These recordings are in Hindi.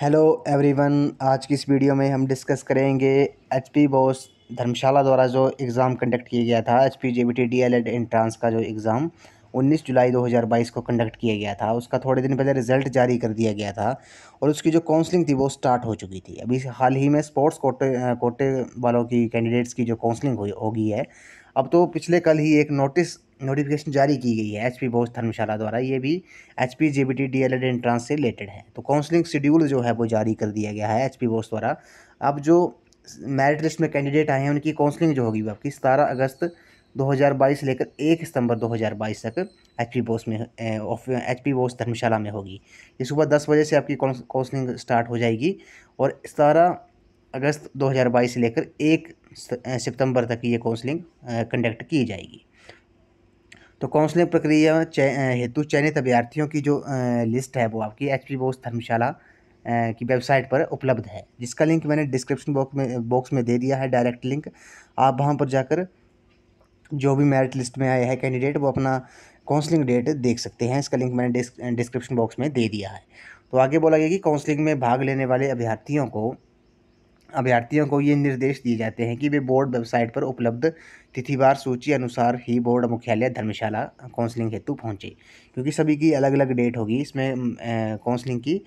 हेलो एवरीवन आज की इस वीडियो में हम डिस्कस करेंगे एच पी बोस धर्मशाला द्वारा जो एग्ज़ाम कंडक्ट किया गया था H P J B T D L Ed entrance का जो एग्ज़ाम 19 जुलाई 2022 को कंडक्ट किया गया था उसका थोड़े दिन पहले रिजल्ट जारी कर दिया गया था और उसकी जो काउंसलिंग थी वो स्टार्ट हो चुकी थी अभी हाल ही में स्पोर्ट्स कोटे कोटे वालों की कैंडिडेट्स की जो काउंसलिंग होगी है अब तो पिछले कल ही एक नोटिस नोटिफिकेशन जारी की गई है एच पी बोस धर्मशाला द्वारा ये भी H P J B T D L Ed entrance से रिलेटेड है तो काउंसलिंग शेड्यूल जो है वो जारी कर दिया गया है एच पी बोस द्वारा अब जो मेरिट लिस्ट में कैंडिडेट आए हैं उनकी काउंसलिंग जो होगी वो आपकी सतारह अगस्त 2022 से लेकर एक सितंबर 2022 तक एच पी बोस में एच पी बोस धर्मशाला में होगी ये सुबह दस बजे से आपकी काउंसलिंग स्टार्ट हो जाएगी और सतारह अगस्त 2022 से लेकर एक सितंबर तक ये काउंसलिंग कंडक्ट की जाएगी तो काउंसलिंग प्रक्रिया हेतु चयनित अभ्यर्थियों की जो लिस्ट है वो आपकी एच पी बोस धर्मशाला की वेबसाइट पर उपलब्ध है जिसका लिंक मैंने डिस्क्रिप्शन बॉक्स में बॉक्स में दे दिया है डायरेक्ट लिंक आप वहाँ पर जाकर जो भी मेरिट लिस्ट में आया है कैंडिडेट वो अपना काउंसलिंग डेट देख सकते हैं इसका लिंक मैंने डिस्क्रिप्शन बॉक्स में दे दिया है तो आगे बोला गया कि काउंसलिंग में भाग लेने वाले अभ्यर्थियों को अभ्यर्थियों को ये निर्देश दिए जाते हैं कि वे बोर्ड वेबसाइट पर उपलब्ध तिथिवार सूची अनुसार ही बोर्ड मुख्यालय धर्मशाला काउंसलिंग हेतु पहुँचे क्योंकि सभी की अलग अलग डेट होगी इसमें काउंसलिंग की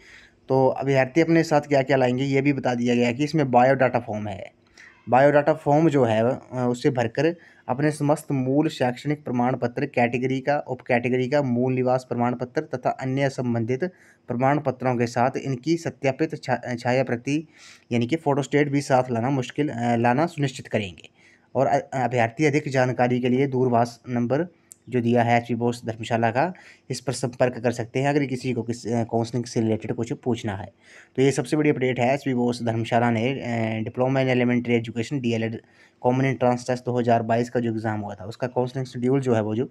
तो अभ्यर्थी अपने साथ क्या क्या लाएंगे ये भी बता दिया गया कि इसमें बायोडाटा फॉर्म है बायोडाटा फॉर्म जो है उसे भरकर अपने समस्त मूल शैक्षणिक प्रमाण पत्र कैटेगरी का उप कैटेगरी का मूल निवास प्रमाण पत्र तथा अन्य संबंधित प्रमाण पत्रों के साथ इनकी सत्यापित छा, छाया प्रति यानी कि फोटोस्टेट भी साथ लाना मुश्किल लाना सुनिश्चित करेंगे और अभ्यर्थी अधिक जानकारी के लिए दूरभाष नंबर जो दिया है एच पी बोस धर्मशाला का इस पर संपर्क कर सकते हैं अगर किसी को किस काउंसलिंग से रिलेटेड कुछ पूछना है तो ये सबसे बड़ी अपडेट है एच पी बोस धर्मशाला ने diploma in elementary education D L Ed common entrance test दो हज़ार बाईस का जो एग्ज़ाम हुआ था उसका काउंसलिंग शेड्यूल जो है वो जो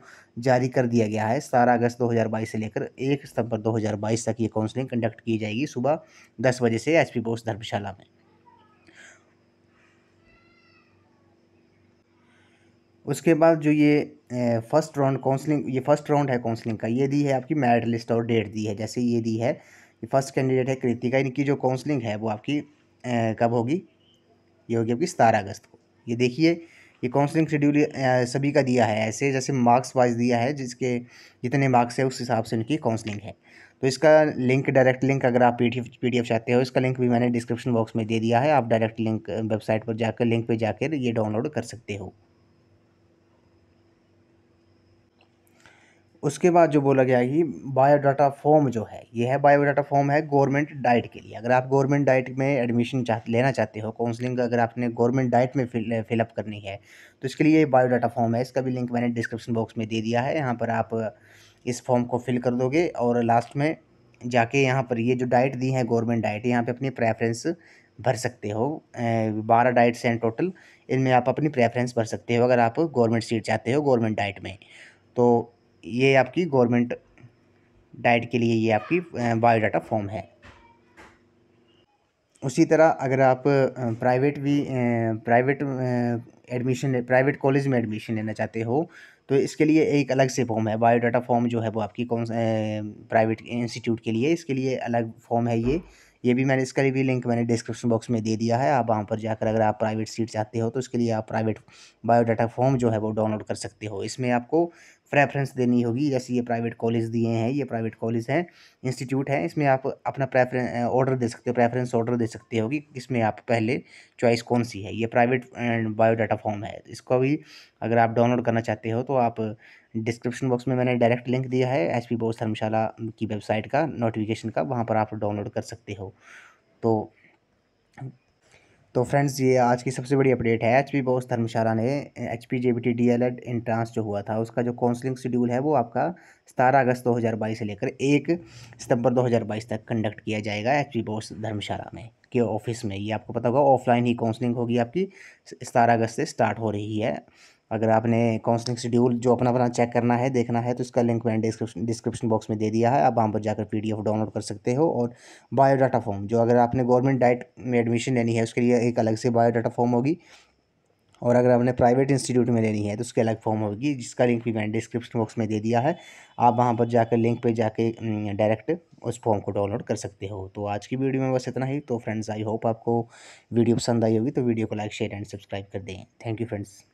जारी कर दिया गया है सतारह अगस्त दो हज़ार बाईस से लेकर एक सितंबर दो हज़ार बाईस तक ये काउंसलिंग कंडक्ट की जाएगी सुबह दस बजे से एच पी बोस धर्मशाला में उसके बाद जो ये फर्स्ट राउंड काउंसलिंग ये फर्स्ट राउंड है काउंसलिंग का ये दी है आपकी मेरिट लिस्ट और डेट दी है जैसे ये दी है ये फर्स्ट कैंडिडेट है कृतिका इनकी जो काउंसलिंग है वो आपकी कब होगी ये होगी आपकी सतारह अगस्त को ये देखिए ये काउंसलिंग शेड्यूल सभी का दिया है ऐसे जैसे मार्क्स वाइज दिया है जिसके जितने मार्क्स है उस हिसाब से इनकी काउंसलिंग है तो इसका लिंक डायरेक्ट लिंक अगर आप पी डी चाहते हो इसका लिंक भी मैंने डिस्क्रिप्शन बॉक्स में दे दिया है आप डायरेक्ट लिंक वेबसाइट पर जाकर लिंक पे जाकर ये डाउनलोड कर सकते हो उसके बाद जो बोला गया कि बायोडाटा फॉर्म जो है ये है बायोडाटा फॉर्म है गवर्नमेंट डाइट के लिए अगर आप गवर्नमेंट डाइट में एडमिशन चाह लेना चाहते हो काउंसलिंग अगर आपने गवर्नमेंट डाइट में फिल फिलअप करनी है तो इसके लिए बायोडाटा फॉर्म है इसका भी लिंक मैंने डिस्क्रिप्शन बॉक्स में दे दिया है यहाँ पर आप इस फॉर्म को फिल कर दोगे और लास्ट में जाके यहाँ पर ये जो डाइट दी है गवर्नमेंट डाइट यहाँ पर अपनी प्रेफरेंस भर सकते हो बारह डाइट्स हैं टोटल इनमें आप अपनी प्रेफरेंस भर सकते हो अगर आप गवर्नमेंट सीट चाहते हो गवर्नमेंट डाइट में तो ये आपकी गवर्नमेंट डाइट के लिए ये आपकी बायोडाटा फॉर्म है उसी तरह अगर आप प्राइवेट भी प्राइवेट एडमिशन प्राइवेट कॉलेज में एडमिशन लेना चाहते हो तो इसके लिए एक अलग से फॉर्म है बायोडाटा फॉर्म जो है वो आपकी कौन प्राइवेट इंस्टीट्यूट के लिए इसके लिए अलग फॉर्म है ये ये भी मैंने इसका भी लिंक मैंने डिस्क्रिप्शन बॉक्स में दे दिया है आप वहाँ पर जाकर अगर आप प्राइवेट सीट चाहते हो तो इसके लिए आप प्राइवेट बायोडाटा फॉर्म जो है वो डाउनलोड कर सकते हो इसमें आपको प्रेफरेंस देनी होगी जैसे ये प्राइवेट कॉलेज दिए हैं ये प्राइवेट कॉलेज हैं इंस्टीट्यूट हैं इसमें आप अपना प्रेफरें ऑर्डर दे सकते हो प्रेफरेंस ऑर्डर दे सकते हो कि इसमें आप पहले चॉइस कौन सी है ये प्राइवेट बायोडाटा फॉर्म है इसको भी अगर आप डाउनलोड करना चाहते हो तो आप डिस्क्रिप्शन बॉक्स में मैंने डायरेक्ट लिंक दिया है एच पी बोस धर्मशाला की वेबसाइट का नोटिफिकेशन का वहाँ पर आप डाउनलोड कर सकते हो तो तो फ्रेंड्स ये आज की सबसे बड़ी अपडेट है एच पी बोस धर्मशाला ने H P J B T D L Ed entrance जो हुआ था उसका जो काउंसलिंग शेड्यूल है वो आपका सतारह अगस्त दो हज़ार बाईस से लेकर एक सितंबर दो हज़ार बाईस तक कंडक्ट किया जाएगा एच पी बोस धर्मशाला में के ऑफिस में ये आपको पता होगा ऑफलाइन ही काउंसलिंग होगी आपकी सतारह अगस्त से स्टार्ट हो रही है अगर आपने काउंसलिंग शेड्यूल जो अपना अपना चेक करना है देखना है तो इसका लिंक मैंने डिस्क्रिप्शन डिस्क्रिप्शन बॉक्स में दे दिया है आप वहाँ पर जाकर पी डाउनलोड कर सकते हो और बायोडाटा फॉर्म जो अगर आपने गवर्नमेंट डाइट में एडमिशन लेनी है उसके लिए एक अलग से बायोडाटा फॉर्म होगी और अगर आपने प्राइवेट इंस्टीट्यूट में लेनी है तो उसकी अलग फॉर्म होगी जिसका लिंक भी मैंने डिस्क्रिप्शन बॉक्स में दे दिया है आप वहाँ पर जाकर लिंक पर जाके डायरेक्ट उस फॉर्म को डाउनलोड कर सकते हो तो आज की वीडियो में बस इतना ही तो फ्रेंड्स आई होप आपको वीडियो पसंद आई होगी तो वीडियो को लाइक शेयर एंड सब्सक्राइब कर दें थैंक यू फ्रेंड्स